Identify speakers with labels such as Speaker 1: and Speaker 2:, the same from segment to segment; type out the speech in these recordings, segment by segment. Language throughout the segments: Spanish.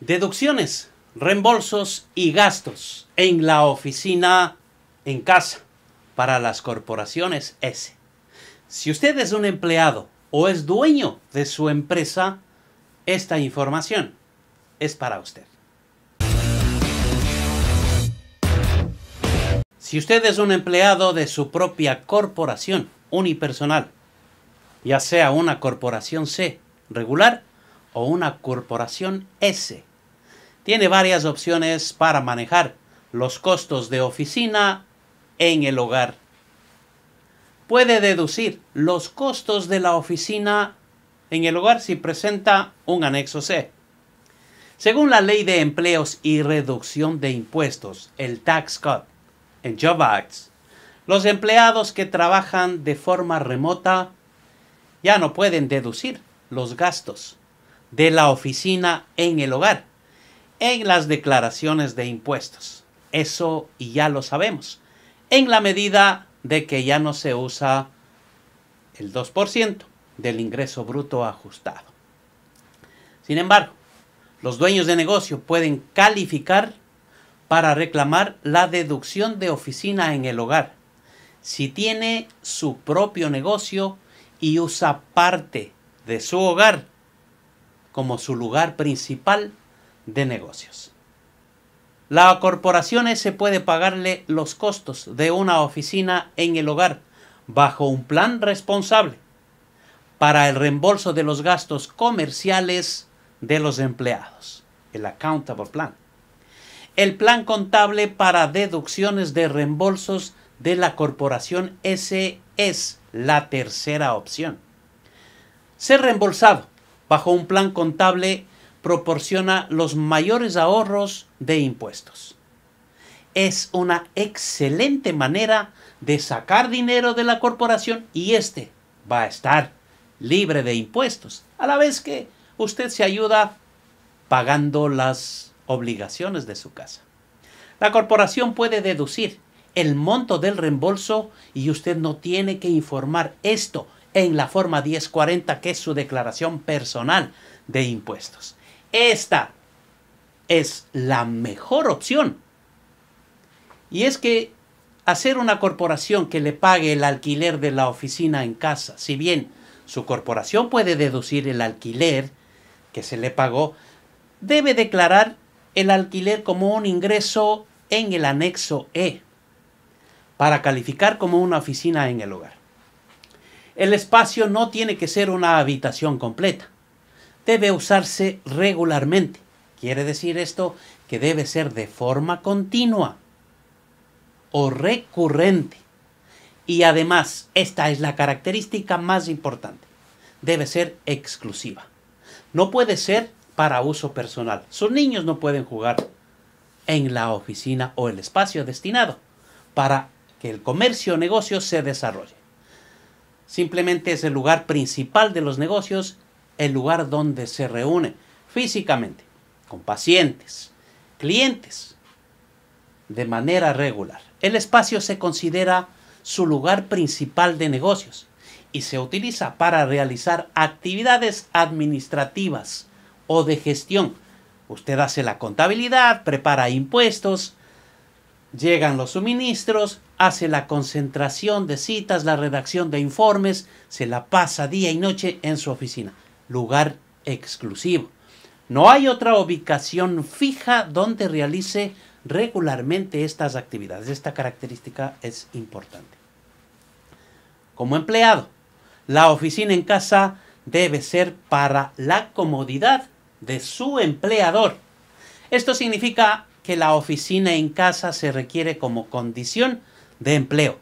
Speaker 1: Deducciones, reembolsos y gastos en la oficina en casa para las corporaciones S. Si usted es un empleado o es dueño de su empresa, esta información es para usted. Si usted es un empleado de su propia corporación unipersonal, ya sea una corporación C regular o una corporación S tiene varias opciones para manejar los costos de oficina en el hogar. Puede deducir los costos de la oficina en el hogar si presenta un anexo C. Según la Ley de Empleos y Reducción de Impuestos, el Tax Cut en Job Acts, los empleados que trabajan de forma remota ya no pueden deducir los gastos de la oficina en el hogar en las declaraciones de impuestos. Eso ya lo sabemos, en la medida de que ya no se usa el 2% del ingreso bruto ajustado. Sin embargo, los dueños de negocio pueden calificar para reclamar la deducción de oficina en el hogar si tiene su propio negocio y usa parte de su hogar como su lugar principal de negocios. La corporación S puede pagarle los costos de una oficina en el hogar bajo un plan responsable para el reembolso de los gastos comerciales de los empleados, el Accountable Plan. El plan contable para deducciones de reembolsos de la corporación S es la tercera opción. Ser reembolsado bajo un plan contable proporciona los mayores ahorros de impuestos. Es una excelente manera de sacar dinero de la corporación y este va a estar libre de impuestos, a la vez que usted se ayuda pagando las obligaciones de su casa. La corporación puede deducir el monto del reembolso y usted no tiene que informar esto en la forma 1040 que es su declaración personal de impuestos. Esta es la mejor opción. Y es que hacer una corporación que le pague el alquiler de la oficina en casa, si bien su corporación puede deducir el alquiler que se le pagó, debe declarar el alquiler como un ingreso en el anexo E para calificar como una oficina en el hogar. El espacio no tiene que ser una habitación completa debe usarse regularmente. Quiere decir esto que debe ser de forma continua o recurrente. Y además, esta es la característica más importante. Debe ser exclusiva. No puede ser para uso personal. Sus niños no pueden jugar en la oficina o el espacio destinado para que el comercio o negocio se desarrolle. Simplemente es el lugar principal de los negocios el lugar donde se reúne físicamente con pacientes, clientes, de manera regular. El espacio se considera su lugar principal de negocios y se utiliza para realizar actividades administrativas o de gestión. Usted hace la contabilidad, prepara impuestos, llegan los suministros, hace la concentración de citas, la redacción de informes, se la pasa día y noche en su oficina lugar exclusivo. No hay otra ubicación fija donde realice regularmente estas actividades. Esta característica es importante. Como empleado, la oficina en casa debe ser para la comodidad de su empleador. Esto significa que la oficina en casa se requiere como condición de empleo.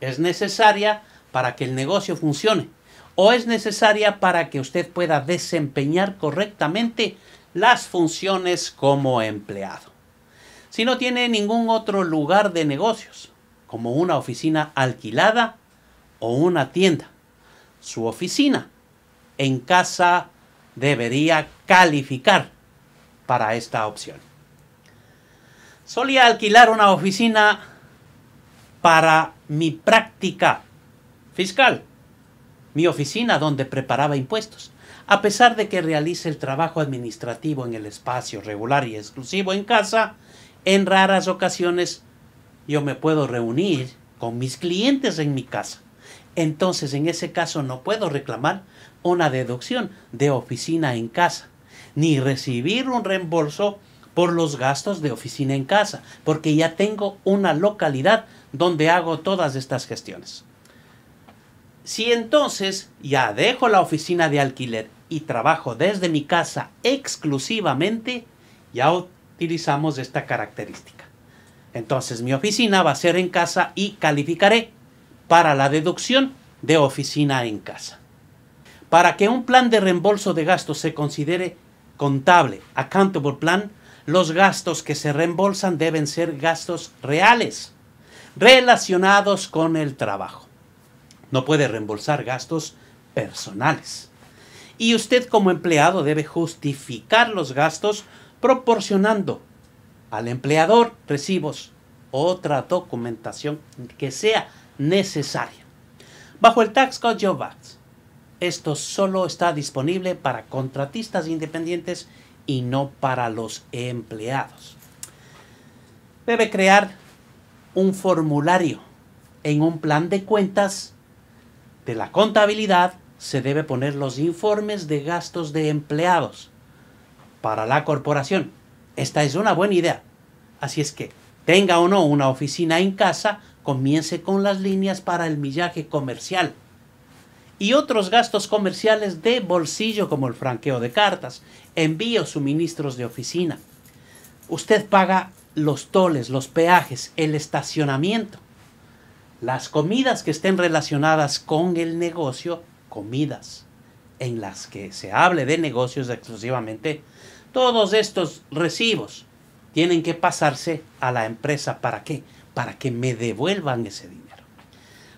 Speaker 1: Es necesaria para que el negocio funcione o es necesaria para que usted pueda desempeñar correctamente las funciones como empleado. Si no tiene ningún otro lugar de negocios, como una oficina alquilada o una tienda, su oficina en casa debería calificar para esta opción. Solía alquilar una oficina para mi práctica fiscal mi oficina donde preparaba impuestos. A pesar de que realice el trabajo administrativo en el espacio regular y exclusivo en casa, en raras ocasiones yo me puedo reunir con mis clientes en mi casa. Entonces, en ese caso no puedo reclamar una deducción de oficina en casa, ni recibir un reembolso por los gastos de oficina en casa, porque ya tengo una localidad donde hago todas estas gestiones. Si entonces ya dejo la oficina de alquiler y trabajo desde mi casa exclusivamente, ya utilizamos esta característica. Entonces mi oficina va a ser en casa y calificaré para la deducción de oficina en casa. Para que un plan de reembolso de gastos se considere contable, accountable plan, los gastos que se reembolsan deben ser gastos reales, relacionados con el trabajo no puede reembolsar gastos personales. Y usted como empleado debe justificar los gastos proporcionando al empleador recibos, otra documentación que sea necesaria. Bajo el Tax Code Job Act, esto solo está disponible para contratistas independientes y no para los empleados. Debe crear un formulario en un plan de cuentas de la contabilidad se debe poner los informes de gastos de empleados para la corporación. Esta es una buena idea. Así es que, tenga o no una oficina en casa, comience con las líneas para el millaje comercial y otros gastos comerciales de bolsillo como el franqueo de cartas, envío suministros de oficina. Usted paga los toles, los peajes, el estacionamiento las comidas que estén relacionadas con el negocio, comidas en las que se hable de negocios exclusivamente, todos estos recibos tienen que pasarse a la empresa. ¿Para qué? Para que me devuelvan ese dinero.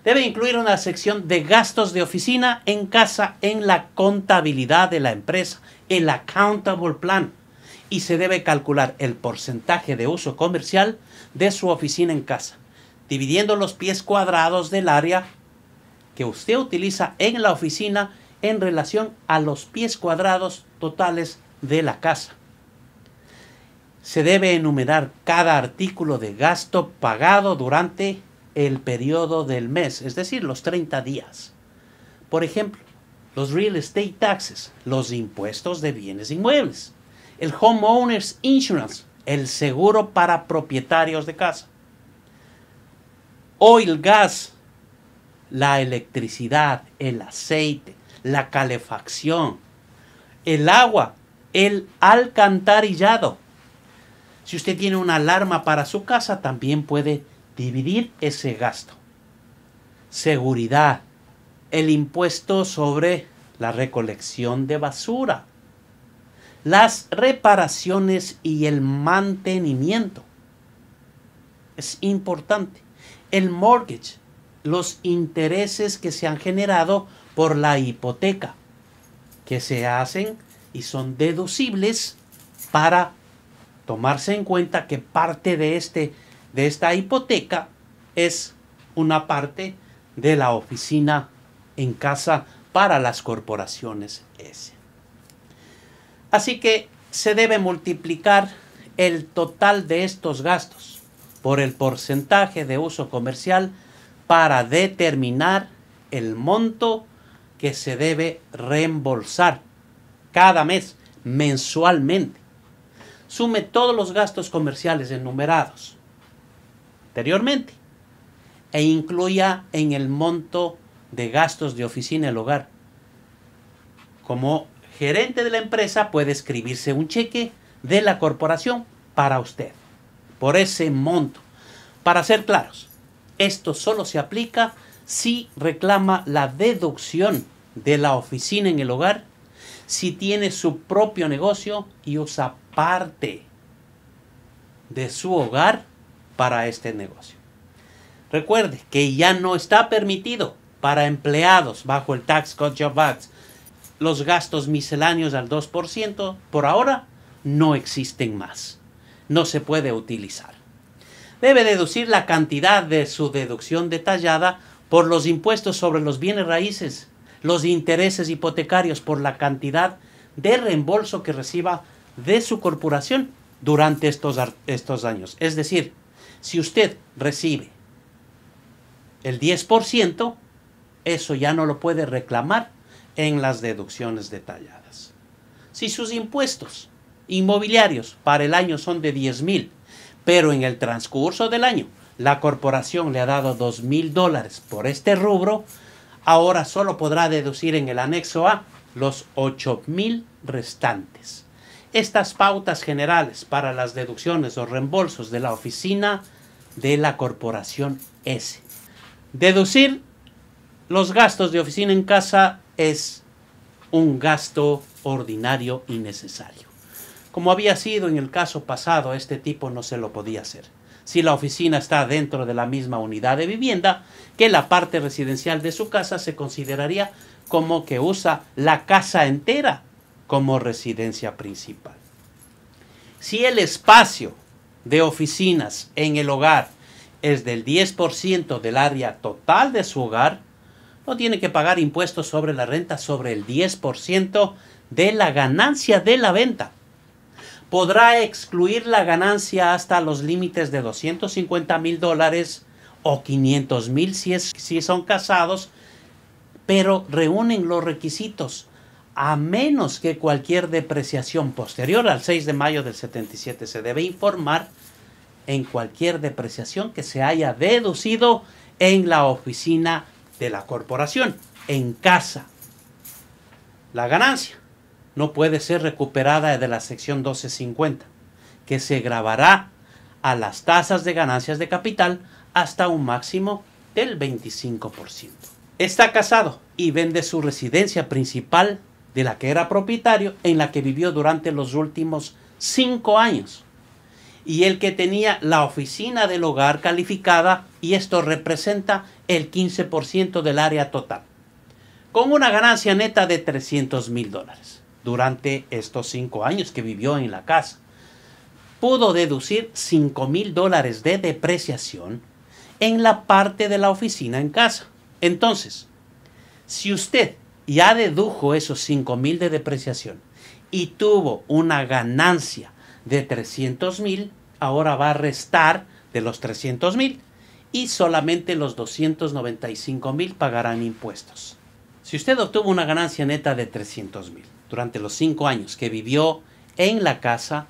Speaker 1: Debe incluir una sección de gastos de oficina en casa en la contabilidad de la empresa, el accountable plan. Y se debe calcular el porcentaje de uso comercial de su oficina en casa dividiendo los pies cuadrados del área que usted utiliza en la oficina en relación a los pies cuadrados totales de la casa. Se debe enumerar cada artículo de gasto pagado durante el periodo del mes, es decir, los 30 días. Por ejemplo, los real estate taxes, los impuestos de bienes inmuebles, el homeowners insurance, el seguro para propietarios de casa oil, gas, la electricidad, el aceite, la calefacción, el agua, el alcantarillado. Si usted tiene una alarma para su casa, también puede dividir ese gasto. Seguridad, el impuesto sobre la recolección de basura, las reparaciones y el mantenimiento. Es importante el mortgage, los intereses que se han generado por la hipoteca, que se hacen y son deducibles para tomarse en cuenta que parte de, este, de esta hipoteca es una parte de la oficina en casa para las corporaciones S. Así que se debe multiplicar el total de estos gastos por el porcentaje de uso comercial para determinar el monto que se debe reembolsar cada mes, mensualmente. Sume todos los gastos comerciales enumerados anteriormente e incluya en el monto de gastos de oficina el hogar. Como gerente de la empresa puede escribirse un cheque de la corporación para usted por ese monto. Para ser claros, esto solo se aplica si reclama la deducción de la oficina en el hogar, si tiene su propio negocio y usa parte de su hogar para este negocio. Recuerde que ya no está permitido para empleados bajo el Tax Cut Job Act los gastos misceláneos al 2%, por ahora no existen más no se puede utilizar. Debe deducir la cantidad de su deducción detallada por los impuestos sobre los bienes raíces, los intereses hipotecarios por la cantidad de reembolso que reciba de su corporación durante estos, estos años. Es decir, si usted recibe el 10%, eso ya no lo puede reclamar en las deducciones detalladas. Si sus impuestos inmobiliarios para el año son de 10 mil, pero en el transcurso del año la corporación le ha dado 2 mil dólares por este rubro, ahora solo podrá deducir en el anexo A los 8 mil restantes. Estas pautas generales para las deducciones o reembolsos de la oficina de la corporación S. Deducir los gastos de oficina en casa es un gasto ordinario y necesario. Como había sido en el caso pasado, este tipo no se lo podía hacer. Si la oficina está dentro de la misma unidad de vivienda que la parte residencial de su casa, se consideraría como que usa la casa entera como residencia principal. Si el espacio de oficinas en el hogar es del 10% del área total de su hogar, no tiene que pagar impuestos sobre la renta sobre el 10% de la ganancia de la venta podrá excluir la ganancia hasta los límites de 250 mil dólares o 500 mil si, si son casados, pero reúnen los requisitos, a menos que cualquier depreciación posterior al 6 de mayo del 77 se debe informar en cualquier depreciación que se haya deducido en la oficina de la corporación, en casa. La ganancia no puede ser recuperada de la sección 1250, que se grabará a las tasas de ganancias de capital hasta un máximo del 25%. Está casado y vende su residencia principal de la que era propietario, en la que vivió durante los últimos cinco años, y el que tenía la oficina del hogar calificada, y esto representa el 15% del área total, con una ganancia neta de 300 mil dólares durante estos cinco años que vivió en la casa. Pudo deducir $5,000 mil dólares de depreciación en la parte de la oficina en casa. Entonces, si usted ya dedujo esos 5 mil de depreciación y tuvo una ganancia de 300 mil, ahora va a restar de los 300 mil y solamente los 295 mil pagarán impuestos. Si usted obtuvo una ganancia neta de 300 mil, durante los cinco años que vivió en la casa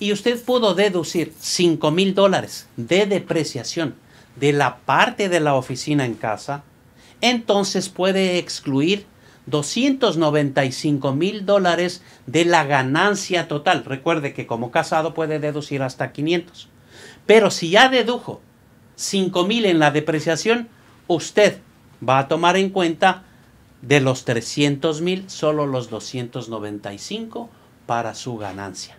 Speaker 1: y usted pudo deducir cinco mil dólares de depreciación de la parte de la oficina en casa, entonces puede excluir 295 mil dólares de la ganancia total. Recuerde que como casado puede deducir hasta 500. Pero si ya dedujo cinco mil en la depreciación, usted va a tomar en cuenta de los 300 mil, solo los 295 para su ganancia.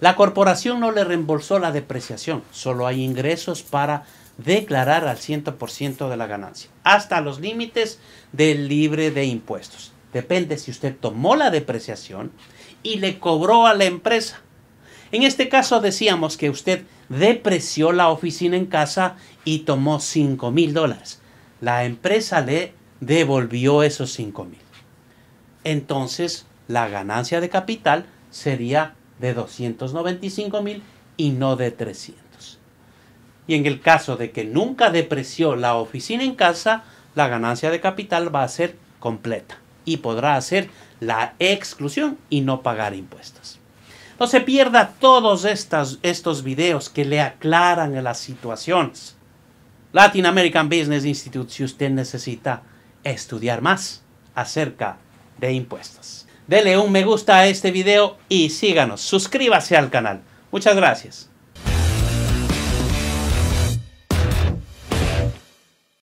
Speaker 1: La corporación no le reembolsó la depreciación, solo hay ingresos para declarar al 100% de la ganancia, hasta los límites del libre de impuestos. Depende si usted tomó la depreciación y le cobró a la empresa. En este caso decíamos que usted depreció la oficina en casa y tomó 5 mil dólares. La empresa le devolvió esos 5 mil. Entonces, la ganancia de capital sería de 295 mil y no de 300. Y en el caso de que nunca depreció la oficina en casa, la ganancia de capital va a ser completa y podrá hacer la exclusión y no pagar impuestos. No se pierda todos estos videos que le aclaran las situaciones. Latin American Business Institute, si usted necesita estudiar más acerca de impuestos. Dele un me gusta a este video y síganos, suscríbase al canal. Muchas gracias.